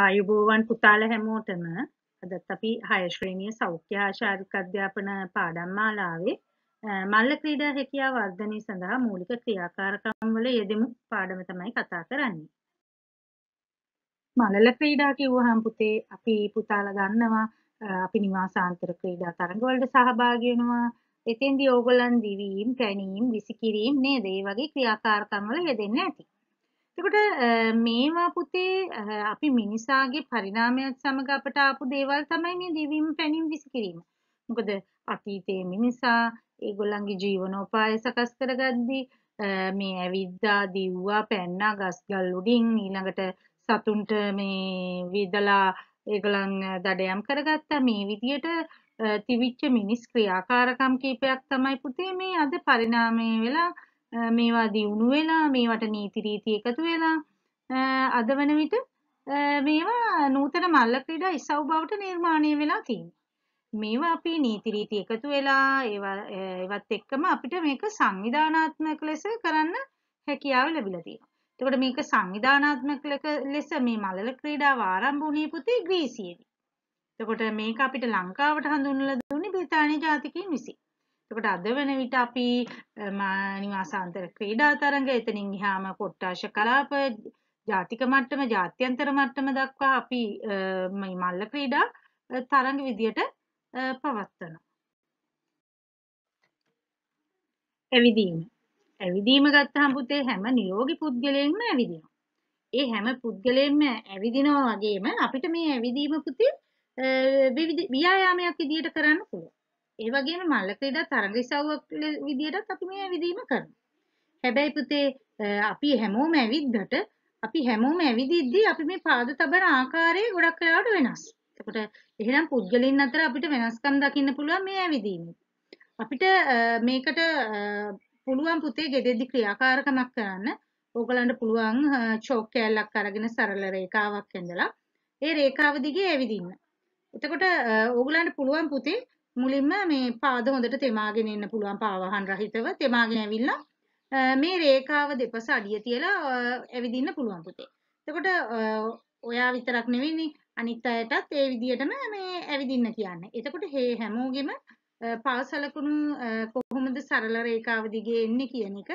ආයුබෝවන් පුතාල හැමෝටම අදත් අපි හය ශ්‍රේණිය සෞඛ්‍ය ආශාරික අධ්‍යාපන පාඩම් මාලාවේ මල්ල ක්‍රීඩා හැකියාව වර්ධනය සඳහා මූලික ක්‍රියාකාරකම් වල යෙදෙමු පාඩම තමයි කතා කරන්නේ. මලල ක්‍රීඩා කිව්වහම පුතේ අපි පුතාලා ගන්නවා අපි නිවාසාන්තර ක්‍රීඩා තරඟ වලට සහභාගී වෙනවා. එතෙන්දී ඕගොල්ලන් දිවීම්, පැනීම්, විසිකිරීම් නේද? ඒ වගේ ක්‍රියාකාරකම් වල යෙදෙන්න ඇති. එතකොට මේවා පුතේ අපි මිනිසාගේ පරිණාමයත් සමග අපට ආපු දේවල් තමයි මේ දිවීම පැනීම විසිකිරීම. මොකද අතීතයේ මිනිසා ඒගොල්ලන්ගේ ජීවනෝපාය සකස් කරගද්දී මේ ඇවිද්දා දිව්වා පැන්නා ගස්ගල් උඩින් ඊළඟට සතුන්ට මේ විදලා ඒගොල්ලන් දඩයම් කරගත්තා මේ විදියට තිවිච්ච මිනිස් ක්‍රියාකාරකම් කීපයක් තමයි පුතේ මේ අද පරිණාමය වෙලා මේවා දියුණු වෙලා මේවට නීතිරීති එකතු වෙලා අද වන විට මේවා නූතන මල්ල ක්‍රීඩා ඉසව් බවට නිර්මාණය වෙලා තියෙනවා. මේවා අපි නීතිරීති එකතු වෙලා ඒවත් එක්කම අපිට මේක සංවිධානාත්මක ලෙස කරන්න හැකියාව ලැබිලා තියෙනවා. එතකොට මේක සංවිධානාත්මක ලෙස මේ මලල ක්‍රීඩාව ආරම්භ වුණේ පුතේ ග්‍රීසියේදී. එතකොට මේක අපිට ලංකාවට හඳුන්වලා දුන්නේ බ්‍රිතාන්‍ය ජාතිකයින් විසින්. එතකොට අද වෙන විට අපි නිවාසාන්තර ක්‍රීඩා තරඟ එතනින් ගියාම කොට්ටාශ කලාප ජාතික මට්ටම ජාත්‍යන්තර මට්ටම දක්වා අපි මේ මල්ල ක්‍රීඩා තරඟ විදියට පවත්වනවා. ඇවිදීම. ඇවිදීම ගත්තහම පුතේ හැම නිරෝගී පුද්ගලයෙක්ම ඇවිදිනවා. ඒ හැම පුද්ගලයෙක්ම ඇවිදිනවා වගේම අපිට මේ ඇවිදීම පුතේ විවිධ ව්‍යායාමයක් විදියට කරන්න පුළුවන්. ඒ වගේම මල්ල ක්‍රීඩා තරඟ ඉසව්වක් විදියටත් අපි මේ ඇවිදීම කරනවා. හැබැයි පුතේ අපි හැමෝම ඇවිද්දට අපි හැමෝම ඇවිදිද්දී අපි මේ පාද තබන ආකාරය ගොඩක් වෙලාවට වෙනස්. එතකොට එහෙනම් පුද්ගලින් අතර අපිට වෙනස්කම් දකින්න පුළුවන් මේ ඇවිදීමේ. අපිට මේකට පුළුවන් පුතේ ගෙදෙද්දි ක්‍රියාකාරකමක් කරන්න. ඕගලන්ට පුළුවන් චෝක් කෑල්ලක් අරගෙන සරල රේඛාවක් ඇඳලා ඒ රේඛාව දිගේ ඇවිදින්න. එතකොට ඕගලන්ට පුළුවන් පුතේ මුලින්ම මේ පාද හොඳට තෙමාගෙන එන්න පුළුවන් පාවහන් රහිතව තෙමාගෙන ඇවිල්ලා මේ රේඛාව දෙපස අඩිය තියලා ඇවිදින්න පුළුවන් පුතේ. එතකොට ඔයා විතරක් නෙවෙයිනේ අනිත් අයටත් ඒ විදිහටම මේ ඇවිදින්න කියන්නේ. එතකොට මේ හැමෝගෙම පාසලකුණු කොහොමද සරල රේඛාව දිගේ එන්නේ කියන එක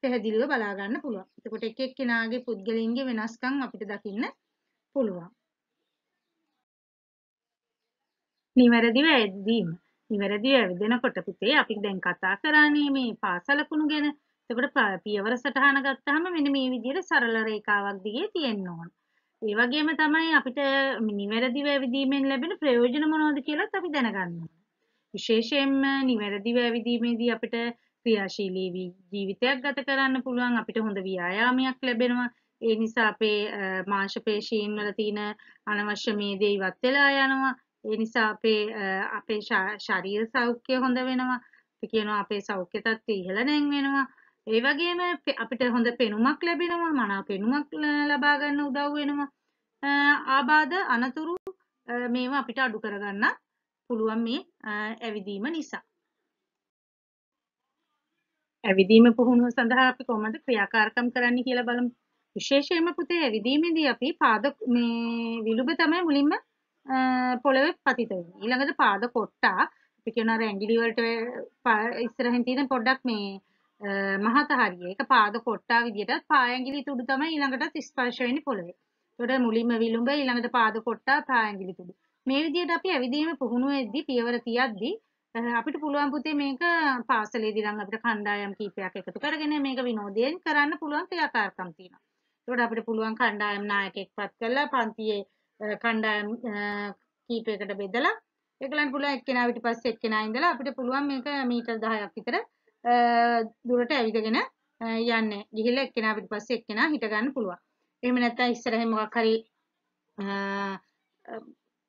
පැහැදිලිව බලා ගන්න පුළුවන්. එතකොට එක එක්කෙනාගේ පුද්ගලින්ගේ වෙනස්කම් අපිට දකින්න පුළුවන්. නිවැරදිව ඇදීම නිවැරදිව ඇවිදෙනකොට පුතේ අපි දැන් කතා කරන්නේ මේ පාසල කුණු ගැන එතකොට පියවර සටහන ගත්තාම මෙන්න මේ විදිහට සරල රේඛාවක් දිගේ තියෙන්න ඕන. ඒ වගේම තමයි අපිට නිවැරදිව ඇවිදීමෙන් ලැබෙන ප්‍රයෝජන මොනවද කියලාත් අපි දැනගන්න ඕන. විශේෂයෙන්ම නිවැරදිව ඇවිදීමේදී අපිට ක්‍රියාශීලී ජීවිතයක් ගත කරන්න පුළුවන් අපිට හොඳ ව්‍යායාමයක් ලැබෙනවා. ඒ නිසා අපේ මාංශ පේශීන් වල තියෙන අනවශ්‍ය මේදේ ඉවත් වෙලා යනවා. ඒ නිසා අපේ අපේ ශරීර සෞඛ්‍යය හොඳ වෙනවා. අපි කියනවා අපේ සෞඛ්‍ය තත්ත්වය ඉහළ නැං වෙනවා. ඒ වගේම අපිට හොඳ පෙනුමක් ලැබෙනවා, මනා පෙනුමක් ලබා ගන්න උදව් වෙනවා. ආබාධ අනතුරු මේවා අපිට අඩු කරගන්න පුළුවන් මේ ඇවිදීම නිසා. ඇවිදීම පුහුණුව සඳහා අපි කොහොමද ක්‍රියාකාරකම් කරන්න කියලා බලමු. විශේෂයෙන්ම පුතේ ඇවිදීමේදී අපි පාද මේ විලුඹ තමයි මුලින්ම පොළොවේ පතිත වෙන. ඊළඟට පාද කොට්ටා අපි කියනවා අර ඇඟිලි වලට ඉස්සරහින් තියෙන පොඩ්ඩක් මේ මහත හරිය. ඒක පාද කොට්ටා විදිහටත් පාය ඇඟිලි තුඩු තමයි ඊළඟටත් ස්පර්ශ වෙන්නේ පොළොවේ. එතකොට මුලින්ම විලුඹ ඊළඟට පාද කොට්ටා පාය ඇඟිලි තුඩු. මේ විදිහට අපි ඇවිදීම පුහුණුවේදී පියවර තියද්දී අපිට පුළුවන් පුතේ මේක පාසලේදී නම් අපිට කණ්ඩායම් කීපයක් එකතු කරගෙන මේක විනෝදයෙන් කරන්න පුළුවන් ක්‍රියාකාරකම් තියෙනවා. ඒකට අපිට පුළුවන් කණ්ඩායම් නායකයෙක්පත් කරලා පන්තියේ කණ්ඩායම් කීපයකට බෙදලා ඒගොල්ලන් පුළුවන් එක්කෙනා විතර පස්සේ එක්කෙනා ඉඳලා අපිට පුළුවන් මේක මීටර් 10ක් විතර දුරට ඇවිදගෙන යන්න ගිහිල්ලා එක්කෙනා පිට පස්සේ එක්කෙනා හිට ගන්න පුළුවන්. එහෙම නැත්නම් ඉස්සරහින් මොකක් හරි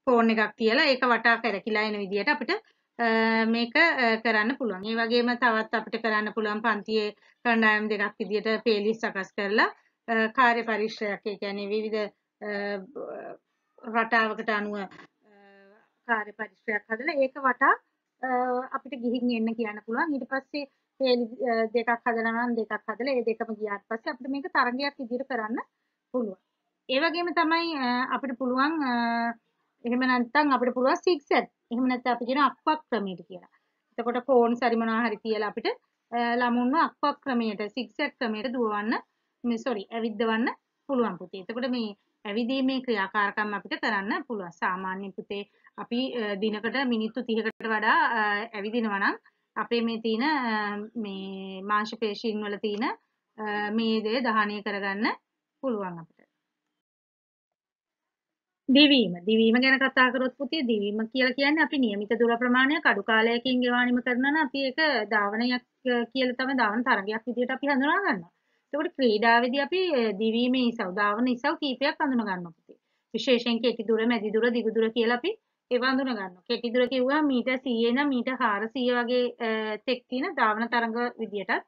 ෆෝන් එකක් තියලා ඒක වටා කරකිලා එන විදිහට අපිට මේක කරන්න පුළුවන්. ඒ වගේම තවත් අපිට කරන්න පුළුවන් පන්තියේ කණ්ඩායම් දෙකක් විදිහට පේලිස් සකස් කරලා කාර්ය පරිශ්‍රයක් ඒ කියන්නේ විවිධ රටාවකට අනුව කාර්ය පරිශ්‍රයක් හදලා ඒක වටා අපිට ගිහින් එන්න කියන්න පුළුවන් ඊට පස්සේ පේලි දෙකක් හදලා නම් දෙකක් හදලා ඒ දෙකම ගියාට පස්සේ අපිට මේක තරගයක් ඉදිරියට කරන්න පුළුවන් ඒ වගේම තමයි අපිට පුළුවන් එහෙම නැත්නම් අපිට පුළුවන් සික්සැට් එහෙම නැත්නම් අපි කියන අක්වක් ක්‍රමයට කියලා එතකොට ෆෝන් සරිමනා හරි කියලා අපිට ළමුන්ව අක්වක් ක්‍රමයට සික්සැට් ක්‍රමයට දුවවන්න මේ සෝරි ඇවිද්දවන්න පුළුවන් පුතේ එතකොට මේ ඇවිදීමේ ක්‍රියාකාරකම් අපිට කරන්න පුළුවන්. සාමාන්‍ය පුතේ අපි දිනකට මිනිත්තු 30කට වඩා ඇවිදිනවා නම් අපේ මේ තියෙන මේ මාංශ පේශීන් වල තියෙන මේ දේ දහණය කරගන්න පුළුවන් අපිට. දිවීම දිවීම ගැන කතා කරොත් පුතේ දිවීම කියලා කියන්නේ අපි નિયમિત දුර ප්‍රමාණයක් අඩු කාලයකින් ගෙවාණිම කරනවා නම් අපි ඒක ධාවනයක් කියලා තමයි ධාවන තරගයක් විදිහට අපි හඳුනා ගන්නවා. එතකොට ක්‍රීඩාවේදී අපි දිවීමේ ඉසව් ධාවන ඉසව් කීපයක් අඳුන ගන්නවා පුතේ. විශේෂයෙන් කෙටි දුර, මැදි දුර, දිගු දුර කියලා අපි ඒවා අඳුන ගන්නවා. කෙටි දුර කිව්වා මීටර් 100 නම් මීටර් 400 වගේ තෙක් තියෙන ධාවන තරංග විදියටත්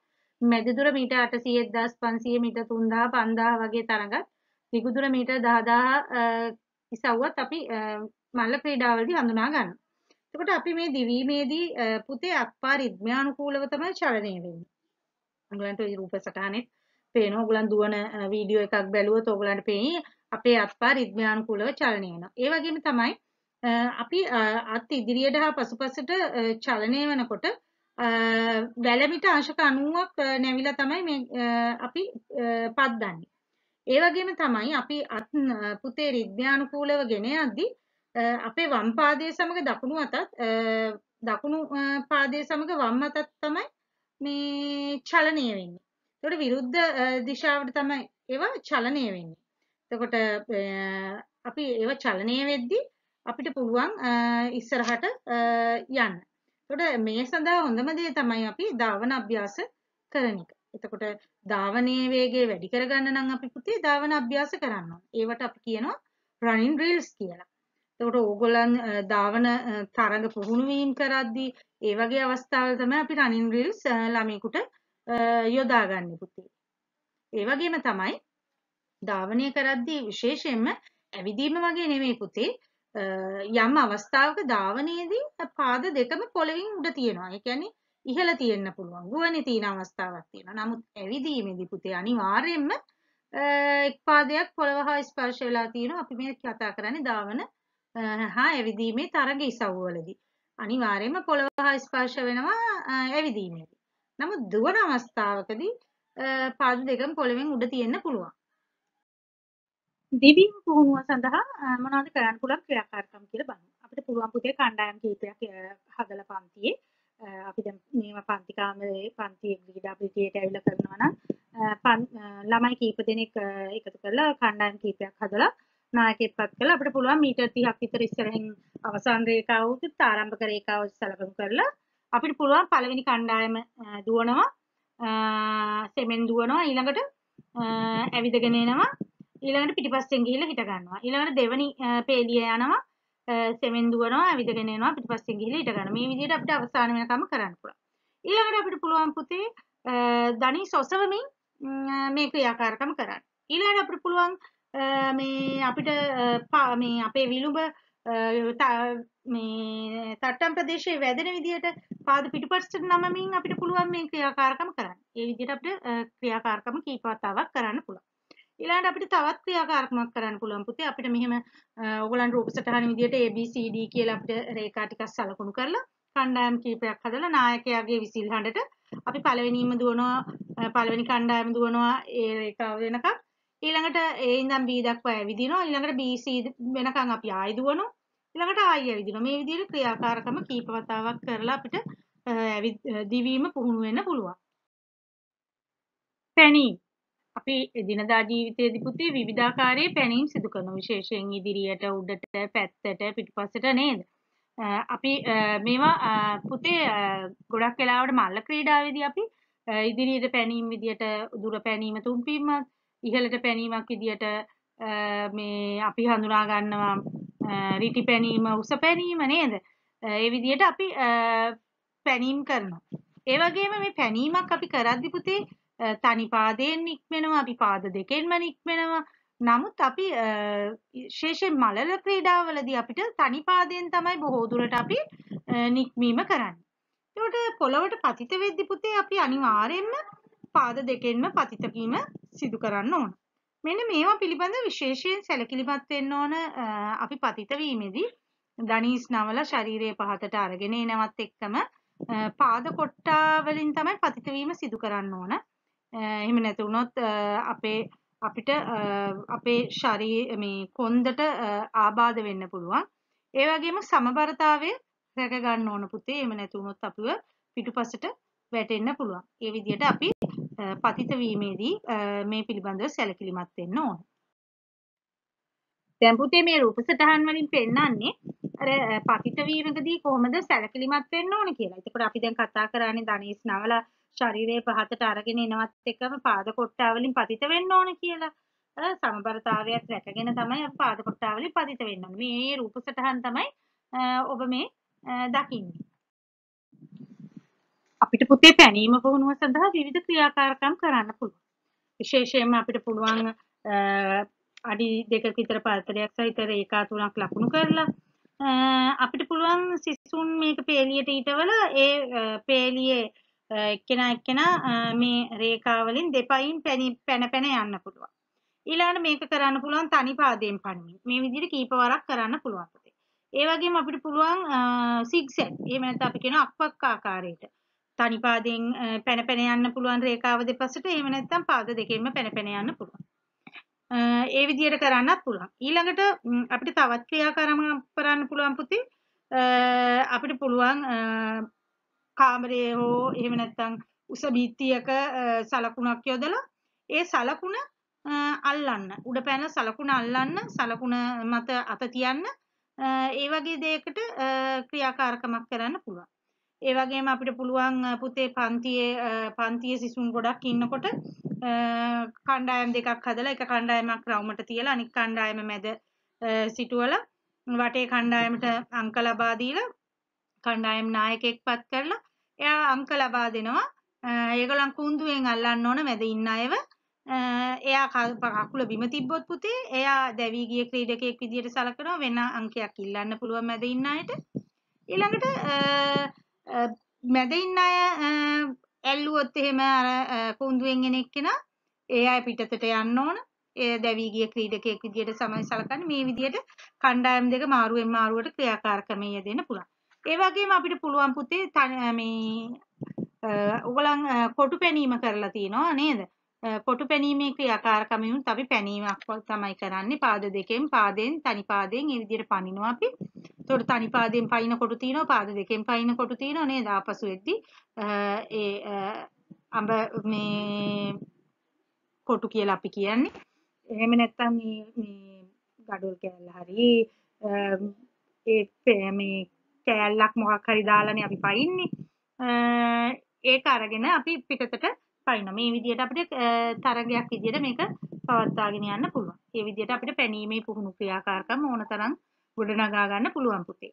මැදි දුර මීටර් 800 1500 මීටර් 3000 5000 වගේ තරඟත් දිගු දුර මීටර් 10000 ඉසව්වත් අපි මල්ල ක්‍රීඩාවලදී හඳුනා ගන්නවා. එතකොට අපි මේ දිවීමේදී පුතේ අප්පා රිද්මයානුකූලව තමයි චලනය වෙන්නේ. උගලන්ට ওই රූප සටහනේ පේන ඔගලන් දුවන වීඩියෝ එකක් බැලුවොත් ඔගලන්ට පේයි අපේ අත්පා රිද්මයානුකූලව චලනය වෙනවා. ඒ වගේම තමයි අපි අත් ඉදිරියට හා පසුපසට චලනය වෙනකොට වැලමිට අංශක 90ක් නැවිලා තමයි මේ අපි පද්දන්නේ. ඒ වගේම තමයි අපි අත් පුතේ රිද්මයානුකූලව ගෙන යද්දී අපේ වම් පාදයේ සමග දකුණු අතත් දකුණු පාදයේ සමග වම් අතත් තමයි මේ චලනය වෙන්නේ. එතකොට විරුද්ධ දිශාවට තමයි ඒවා චලනය වෙන්නේ. එතකොට අපි ඒවා චලනය වෙද්දී අපිට පුළුවන් ඉස්සරහට යන්න. එතකොට මේ සඳහා හොඳම දේ තමයි අපි ධාවන අභ්‍යාස කරන එක. එතකොට ධාවනයේ වේගය වැඩි කරගන්න නම් අපි පුතේ ධාවන අභ්‍යාස කරන්න ඕනේ. ඒවට අපි කියනවා running reels කියලා. එතකොට ඕගොල්ලන් ධාවන තරඟ පුහුණු වීම කරද්දී ඒ වගේ අවස්ථාවල තමයි අපි running reels ළමයිකට යොදාගන්න පුතේ. ඒ වගේම තමයි ධාවනය කරද්දී විශේෂයෙන්ම ඇවිදීම වගේ නෙමෙයි පුතේ යම් අවස්ථාවක ධාවනයේදී පාද දෙකම පොළවෙන් උඩ තියෙනවා. ඒ කියන්නේ ඉහළ තියෙන්න පුළුවන්. ගුවනේ තියෙන අවස්ථාවක් තියෙනවා. නමුත් ඇවිදීමේදී පුතේ අනිවාර්යයෙන්ම එක් පාදයක් පොළව හා ස්පර්ශ වෙලා තියෙනවා. අපි මේ කතා කරන්නේ ධාවන හා ඇවිදීමේ තරග ඉසව්වලදී. අනිවාර්යයෙන්ම පොළව හා ස්පර්ශ වෙනවා ඇවිදීමේදී. නමුත් දුවන අවස්ථාවකදී පාදු දෙකම පොළවෙන් උඩ තියෙන්න පුළුවන්. දිවි පුහුණුව සඳහා මොනවද කරන්න පුළුවන් ක්‍රියාකාරකම් කියලා බලමු. අපිට පුළුවන් පුතේ කණ්ඩායම් කීපයක් හදලා පන්තියේ අපි දැන් මේව පන්ති කාමරේ පන්තියේ ක්‍රීඩා ප්‍රතියට ඇවිල්ලා කරනවා නම් ළමයි කීප දෙනෙක් එකතු කරලා කණ්ඩායම් කීපයක් හදලා නායකයෙක්පත් කරලා අපිට පුළුවන් මීටර් 30ක් විතර ඉස්සරහින් අවසන් රේඛාවට ආරම්භක රේඛාව සලකමු කරලා අපිට පුළුවන් පළවෙනි කණ්ඩායම දුවනවා සෙමෙන් දුවනවා ඊළඟට ඇවිදගෙන එනවා ඊළඟට පිටිපස්සෙන් ගිහිල්ලා හිට ගන්නවා ඊළඟට දෙවෙනි පේලිය යනවා සෙමෙන් දුවනවා ඇවිදගෙන එනවා පිටිපස්සෙන් ගිහිල්ලා හිට ගන්නවා මේ විදිහට අපිට අවසාන වෙනකම් කරන්න පුළුවන් ඊළඟට අපිට පුළුවන් පුතේ ධනි සොසවමින් මේ ක්‍රියාකාරකම් කරන්න ඊළඟට අපිට පුළුවන් මේ අපිට මේ අපේ විලුඹ මේ තට්ටම් ප්‍රදේශයේ වැදෙන විදියට පාද පිටුපස්සට නමමින් අපිට පුළුවන් මේ ක්‍රියාකාරකම කරන්න. ඒ විදිහට අපිට ක්‍රියාකාරකම කීපවතාවක් කරන්න පුළුවන්. ඊළඟට අපිට තවත් ක්‍රියාකාරකමක් කරන්න පුළුවන් පුතේ. අපිට මෙහෙම ඕගලන් රූප සටහන විදියට A B C D කියලා අපිට රේඛා ටිකක් සලකුණු කරලා කණ්ඩායම් කීපයක් හදලා නායකයාගේ විසිල් හඬට අපි පළවෙනිම දුවනවා පළවෙනි කණ්ඩායම දුවනවා ඒ රේඛාව වෙනකම් ඊළඟට A ඉඳන් B දක්වා ඇවිදිනවා ඊළඟට B C වෙනකම් අපි ආයි දුවනවා ඊළඟට ආයි ඇවිදිනවා. මේ විදිහට ක්‍රියාකාරකම කීප වතාවක් කරලා අපිට දිවීම පුහුණු වෙන්න පුළුවන්. පැනීම් අපි එදිනදා ජීවිතයේදී පුතේ විවිධාකාරයේ පැනීම් සිදු කරන විශේෂයෙන් ඉදිරියට උඩට පැත්තට පිටුපසට නේද? අපි මේවා පුතේ ගොඩක් වෙලාවට මල්ල ක්‍රීඩාවේදී අපි ඉදිරියට පැනීම් විදියට දුර පැනීම තුම්පීමක් ඉහළට පැනීමක් විදියට මේ අපි හඳුනා ගන්නවා රිටි පැනීම උස පැනීම නේද ඒ විදියට අපි පැනීම් කරනවා ඒ වගේම මේ පැනීමක් අපි කරද්දි පුතේ තනි පාදයෙන් නික්මෙනවා අපි පාද දෙකෙන්ම නික්මෙනවා නමුත් අපි විශේෂයෙන් මලල ක්‍රීඩාවලදී අපිට තනි පාදයෙන් තමයි බොහෝ දුරට අපි නික්මීම කරන්නේ ඒකට පොළවට පතිත වෙද්දි පුතේ අපි අනිවාර්යයෙන්ම පාද දෙකෙන්ම පතිත වීම සිදු කරන්න ඕන මෙන්න මේවා පිළිබඳ විශේෂයෙන් සැලකිලිමත් වෙන්න ඕන අපි පතිත වීමේදී ධනීස් නවල ශරීරයේ පහතට අරගෙන එනවත් එක්කම පාද කොට්ටා වලින් තමයි පතිත වීම සිදු කරන්න ඕන. එහෙම නැති වුණොත් අපේ අපිට අපේ ශරීර මේ කොන්දට ආබාධ වෙන්න පුළුවන්. ඒ වගේම සමබරතාවය රැක ගන්න ඕන පුතේ. එහෙම නැති වුණොත් අපිව පිටුපසට වැටෙන්න පුළුවන්. ඒ විදිහට අපි පතිත වීමේදී මේ පිළිබඳව සැලකිලිමත් වෙන්න ඕන. දැන් පුතේ මේ රූප සටහන් වලින් පෙන්වන්නේ අර පතිත වීමකදී කොහොමද සැලකිලිමත් වෙන්න ඕන කියලා. එතකොට අපි දැන් කතා කරන්නේ ධනේස් නවලා ශරීරයේ පහතට අරගෙන එනවත් එක්කම පාද කොට්ටා වලින් පතිත වෙන්න ඕන කියලා. සමබරතාවයත් රැකගෙන තමයි පාද කොට්ටා වලින් පතිත වෙන්න ඕනේ. මේ රූප සටහන් තමයි ඔබ මේ දකින්නේ. අපිට පුතේ පැනීම පුහුණුව සඳහා විවිධ ක්‍රියාකාරකම් කරන්න පුළුවන්. විශේෂයෙන්ම අපිට පුළුවන් අඩි දෙක විතර පාතරයක් සහිත රේඛා තුනක් ලකුණු කරලා අපිට පුළුවන් සිසුන් මේක පේලියට ඊටවල ඒ පේලියේ එක්කෙනා එක්කෙනා මේ රේඛාවලින් දෙපයින් පැන පැන යන්න පුළුවන්. ඊළඟට මේක කරන්න පුළුවන් තනි පාදයෙන් පණමින්. මේ විදිහට කීප වරක් කරන්න පුළුවන්. ඒ වගේම අපිට පුළුවන් සිග්සැග්. එහෙම නැත්නම් අපි කියන අක්පක් ආකාරයට. තනි පාදයෙන් පැන පැන යන්න පුළුවන් රේඛාව දෙපසට එහෙම නැත්නම් පාද දෙකෙන්ම පැන පැන යන්න පුළුවන්. ඒ විදිහට කරන්නත් පුළුවන්. ඊළඟට අපිට තවත් ක්‍රියාකාරම කරන්න පුළුවන් පුතේ අපිට පුළුවන් කාමරයේ හෝ එහෙම නැත්නම් උස බිත්තියක සලකුණක් යොදලා ඒ සලකුණ අල්ලන්න උඩ පැන සලකුණ අල්ලන්න සලකුණ මත අත තියන්න ඒ වගේ දෙයකට ක්‍රියාකාරකමක් කරන්න පුළුවන්. ඒ වගේම අපිට පුළුවන් පුතේ පන්තියේ පන්තියේ සිසුන් ගොඩක් ඉන්නකොට කණ්ඩායම් දෙකක් හදලා එක කණ්ඩායමක් රවුමට තියලා අනිත් කණ්ඩායම මැද සිටුවලා වටේ කණ්ඩායමට අංක ලබා දීලා කණ්ඩායම් නායකයෙක් පත් කරලා එයා අංක ලබා දෙනවා. ඒගොල්ලන් කුන්දුවෙන් අල්ලන්න ඕන මැද ඉන්න අයව. එයා කකුල බිම තිබ්බොත් පුතේ එයා දැවි ගිය ක්‍රීඩකයෙක් විදියට සලකනවා වෙන අංකයක් ඉල්ලන්න පුළුවන් මැද ඉන්න අයට. ඊළඟට මැද ඉන්න අය ඇල්ලුවොත් එහෙම අර කොන්දුවෙන් එන එක්කෙනා ඒ අය පිටතට යන්න ඕන. ඒ දැවී ගිය ක්‍රීඩකයෙක් විදියට සමය සලකන්නේ මේ විදියට කණ්ඩායම් දෙක මාරුවෙන් මාරුවට ක්‍රියාකාරකමේ යෙදෙන්න පුළුවන්. ඒ වගේම අපිට පුළුවන් පුතේ මේ ඔයගලන් කොටු පැනීම කරලා තියෙනවා නේද? කොටු පැනීමේ ක්‍රියාකාරකමින් අපි පැනීමක් තමයි කරන්නේ පාද දෙකෙන් පාදෙන් තනි පාදෙන් ඒ විදිහට පනිනවා අපි එතකොට තනි පාදයෙන් පයින්න කොටු තියෙනවා පාද දෙකෙන් පයින්න කොටු තියෙනවා නේද ආපසු එද්දි ඒ අඹ මේ කොටු කියලා අපි කියන්නේ එහෙම නැත්නම් මේ මේ gadol කෑල්ල හරි ඒ මේ කෑල්ලක් මොකක් හරි දාලානේ අපි පයින්නේ ඒක අරගෙන අපි පිටතට පයින්න මේ විදිහට අපිට තරගයක් විදිහට මේක පවත්වාගෙන යන්න පුළුවන්. මේ විදිහට අපිට පැනීමේ පුහුණු ක්‍රියාකාරකම් ඕනතරම් ගොඩනගා ගන්න පුළුවන් පුතේ.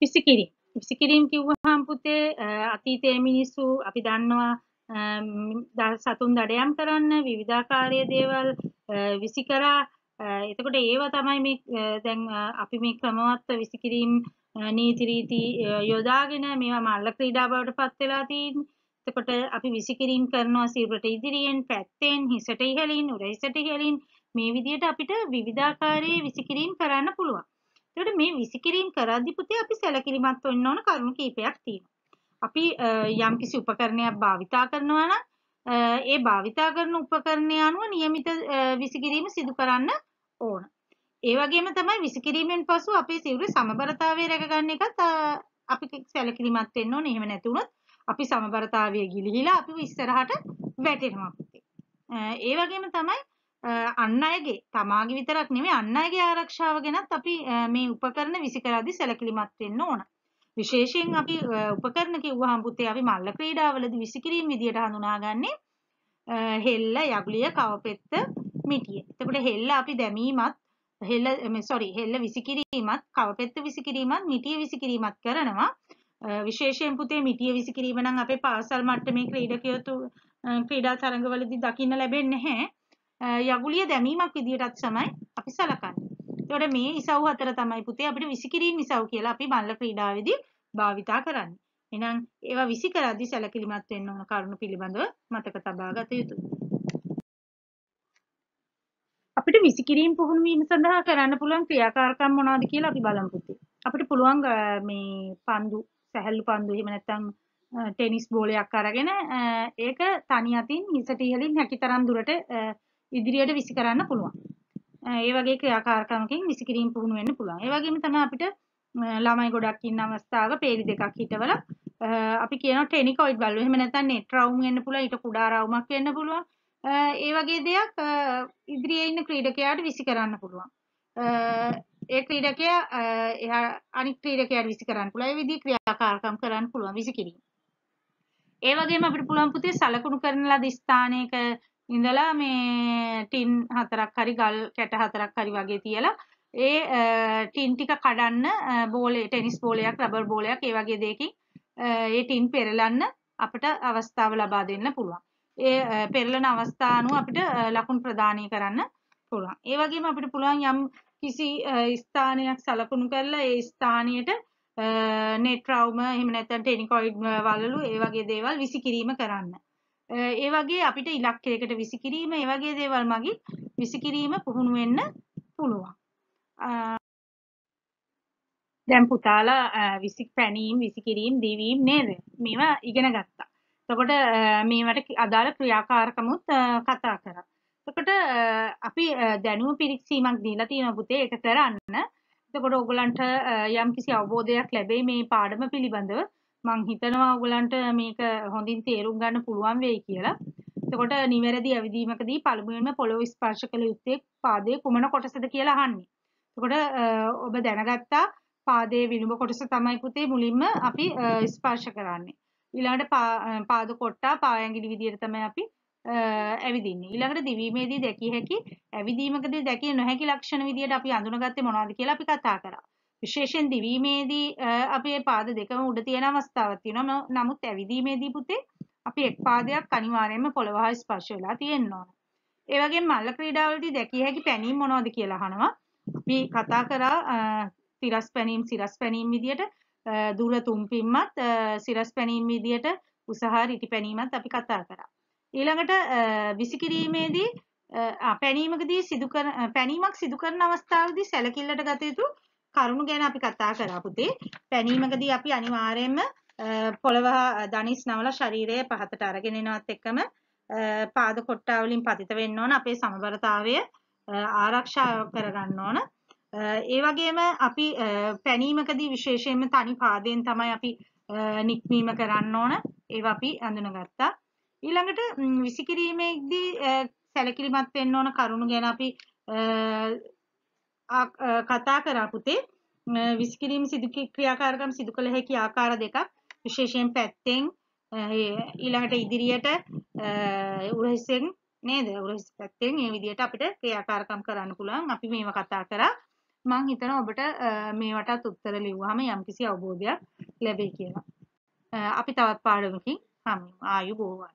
පිසිකිරීම. පිසිකිරීම කිව්වහම පුතේ අතීතයේ මිනිස්සු අපි දන්නවා සතුන් දඩයම් කරන්න විවිධාකාරයේ දේවල් විසිකරා එතකොට ඒව තමයි මේ දැන් අපි මේ ක්‍රමවත් විසිකිරීම් නීති රීති යොදාගෙන මේවා මල්ල ක්‍රීඩා බවට පත් වෙලා තියෙන්නේ. එතකොට අපි විසිකිරීම් කරනවා සිරුරට ඉදිරියෙන් පැත්තෙන් හිසට ඉහළින් උරහිසට ඉහළින් මේ විදිහට අපිට විවිධාකාරයේ විසිකිරීම් කරන්න පුළුවන්. එතකොට මේ විසිකිරීම් කරද්දී පුතේ අපි සැලකිලිමත් වෙන්න ඕන කරුණු කීපයක් තියෙනවා. අපි යම්කිසි උපකරණයක් භාවිතා කරනවා නම් ඒ භාවිතා කරන උපකරණය අනුව નિયમિત විසිකිරීම සිදු කරන්න ඕන. ඒ වගේම තමයි විසිකිරීමෙන් පසු අපේ සිරුරේ සමබරතාවය රැකගන්න එකත් අපි සැලකිලිමත් වෙන්න ඕනේ. එහෙම නැති වුණොත් අපි සමබරතාවය ගිලිහිලා අපි ඉස්සරහට වැටෙනවා. ඒ වගේම තමයි අන්න අයගේ තමාගේ විතරක් නෙමෙයි අන්න අයගේ ආරක්ෂාව ගැනත් අපි මේ උපකරණ විසිකරද්දී සැලකිලිමත් වෙන්න ඕන. විශේෂයෙන් අපි උපකරණ කිව්වහම පුතේ අපි මල්ල ක්‍රීඩාවලදී විසිකිරීම විදියට හඳුනාගන්නේ හෙල්ල, යගුලිය, කවපෙත්ත, මිටිය. එතකොට හෙල්ල අපි දැමීමත් හෙල්ල සොරි හෙල්ල විසිකිරීමත් කවපෙත්ත විසිකිරීමත් මිටිය විසිකිරීමත් කරනවා. විශේෂයෙන් පුතේ මිටිය විසිකිරීම නම් අපේ පාසල් මට්ටමේ ක්‍රීඩකයෝ තු ක්‍රීඩා තරඟවලදී දකින්න ලැබෙන්නේ නැහැ. යගුලිය දැමීමක් විදිහටත් තමයි අපි සලකන්නේ. එතකොට මේ ඉසව් හතර තමයි පුතේ අපිට විසිකිරීම ඉසව් කියලා අපි බල්ල ක්‍රීඩාවේදී භාවිතා කරන්නේ. එහෙනම් ඒවා විසි කරද්දී සැලකිලිමත් වෙන්න ඕන කරුණු පිළිබඳව මතක තබා ගත යුතුයි. අපිට විසිකිරීම පුහුණු වීම සඳහා කරන්න පුළුවන් ක්‍රියාකාරකම් මොනවද කියලා අපි බලමු පුතේ. අපිට පුළුවන් මේ පන්දු, සැහැල්ලු පන්දු එහෙම නැත්නම් ටෙනිස් බෝලයක් අරගෙන ඒක තනි අතින් හිසට ඉහළින් හැකිතරම් දුරට ඉදිරියට විසි කරන්න පුළුවන්. ඒ වගේ ක්‍රියාකාරකමකින් විසිකිරීම පුහුණු වෙන්න පුළුවන්. ඒ වගේම තමයි අපිට ළමයි ගොඩක් ඉන්න අවස්ථාවක peeli දෙකක් හිටවල අපි කියනවා ටෙනිකොයිඩ් බල්ලු. එහෙම නැත්නම් net round වෙන්න පුළුවන්. ඊට කුඩා රවුමක් වෙන්න පුළුවන්. ඒ වගේ දෙයක් ඉදිරියේ ඉන්න ක්‍රීඩකයාට විසි කරන්න පුළුවන්. ඒ ක්‍රීඩකයා එහා අනිත් ක්‍රීඩකයාට විසි කරන්න පුළුවන්. ඒ විදිහේ ක්‍රියාකාරකම් කරන්න පුළුවන් විසිකිරීම. ඒ වගේම අපිට පුළුවන් පුතේ සලකුණු කරන ලද ස්ථානයක ඉඳලා මේ ටින් හතරක් හරි ගල් කැට හතරක් හරි වගේ තියලා ඒ ටින් ටික කඩන්න බෝලේ ටෙනිස් බෝලයක් රබර් බෝලයක් ඒ වගේ දෙයකින් ඒ ටින් පෙරලන්න අපට අවස්ථාව ලබා දෙන්න පුළුවන්. ඒ පෙරලන අවස්ථා අනුව අපිට ලකුණු ප්‍රදානය කරන්න පුළුවන්. ඒ වගේම අපිට පුළුවන් යම් කිසි ස්ථානයක් සලකුණු කරලා ඒ ස්ථානයට නෙට් රවුම එහෙම නැත්නම් ටෙනිකොයිඩ් වලලු ඒ වගේ දේවල් විසිකිරීම කරන්න. ඒ වගේ අපිට ඉලක්කයකට විසිකිරීම ඒ වගේ දේවල් මගින් විසිකිරීම පුහුණු වෙන්න පුළුවන්. දැන් පුතාලා විසික් පැනීම් විසිකිරීම් දීවීම් නේද? මේවා ඉගෙන ගත්තා. එතකොට මේවට අදාළ ක්‍රියාකාරකමුත් කතා කරා. එතකොට අපි දැනුම පිරික්සීමක් දීලා තියෙනවා පුතේ ඒක කරන්න. එතකොට ඔයගලන්ට යම්කිසි අවබෝධයක් ලැබෙයි මේ පාඩම පිළිබඳව. මං හිතනවා ඔයගලන්ට මේක හොඳින් තේරුම් ගන්න පුළුවන් වෙයි කියලා. එතකොට නිවැරදි ඇවිදීමකදී පළමුවෙන්ම පොළොව ස්පර්ශ කළ යුත්තේ පාදයේ කුමන කොටසද කියලා අහන්නේ. එතකොට ඔබ දැනගත්තා පාදයේ විලුඹ කොටස තමයි පුතේ මුලින්ම අපි ස්පර්ශ කරන්නේ. ඊළඟට පාද කොට්ටා පායැඟිලි විදියට තමයි අපි ඇවිදින්නේ. ඊළඟට දිවීමේදී දැකිය හැකි ඇවිදීමකදී දැකිය නොහැකි ලක්ෂණ විදියට අපි අඳුනගත්තේ මොනවද කියලා අපි කතා කරා. විශේෂෙන් දිවීමේදී අපේ පාද දෙකම උඩ තියෙන අවස්ථාවක් තියෙනවා. නමුත් ඇවිදීමේදී පුතේ අපි එක් පාදයක් අනිවාර්යයෙන්ම පොළව හා ස්පර්ශ වෙලා තියෙන්න ඕන. ඒ වගේම මල්ල ක්‍රීඩාවලදී දැකිය හැකි පැනීම් මොනවද කියලා අහනවා. අපි කතා කරා තිරස් පැනීම් සිරස් පැනීම් විදියට දුර තුම්පින්මත් සිරස් පැනීම් විදියට උසහා රිටි පැනීමත් අපි කතා කරා. ඊළඟට විසිකිරීමේදී පැනීමකදී සිදු පැනීමක් සිදු කරන අවස්ථාවේදී සැලකිල්ලට ගත යුතු කරුණු ගැන අපි කතා කරා පුතේ. පැනීමකදී අපි අනිවාර්යයෙන්ම පොළව දණිස් නවලා ශරීරය පහතට අරගෙන එනවත් එක්කම පාද කොට්ටා වලින් පතිත වෙන්න ඕන අපේ සමබරතාවය ආරක්ෂා කරගන්න ඕන. ඒ වගේම අපි පැනීමකදී විශේෂයෙන්ම තනි පාදයෙන් තමයි අපි නික්මීම කරන්න ඕන. ඒවා අපි අඳුනගත්තා. ඊළඟට විසිකිරීමේදී සැලකිලිමත් වෙන්න ඕන කරුණු ගැන අපි කතා කරා පුතේ විසිකිරීම සිදු ක්‍රියාකාරකම් සිදු කළ හැකි ආකාර දෙකක් විශේෂයෙන් පැත්තෙන් ඊළඟට ඉදිරියට උරහිසෙන් නේද උරහිස පැත්තෙන් මේ විදිහට අපිට ක්‍රියාකාරකම් කරන්න පුළුවන් අපි මේව කතා කරා මං හිතනවා ඔබට මේවටත් උත්තර ලිව්වහම යම්කිසි අවබෝධයක් ලැබෙයි කියලා අපි තවත් පාඩමකින් හමු ආයුබෝවන්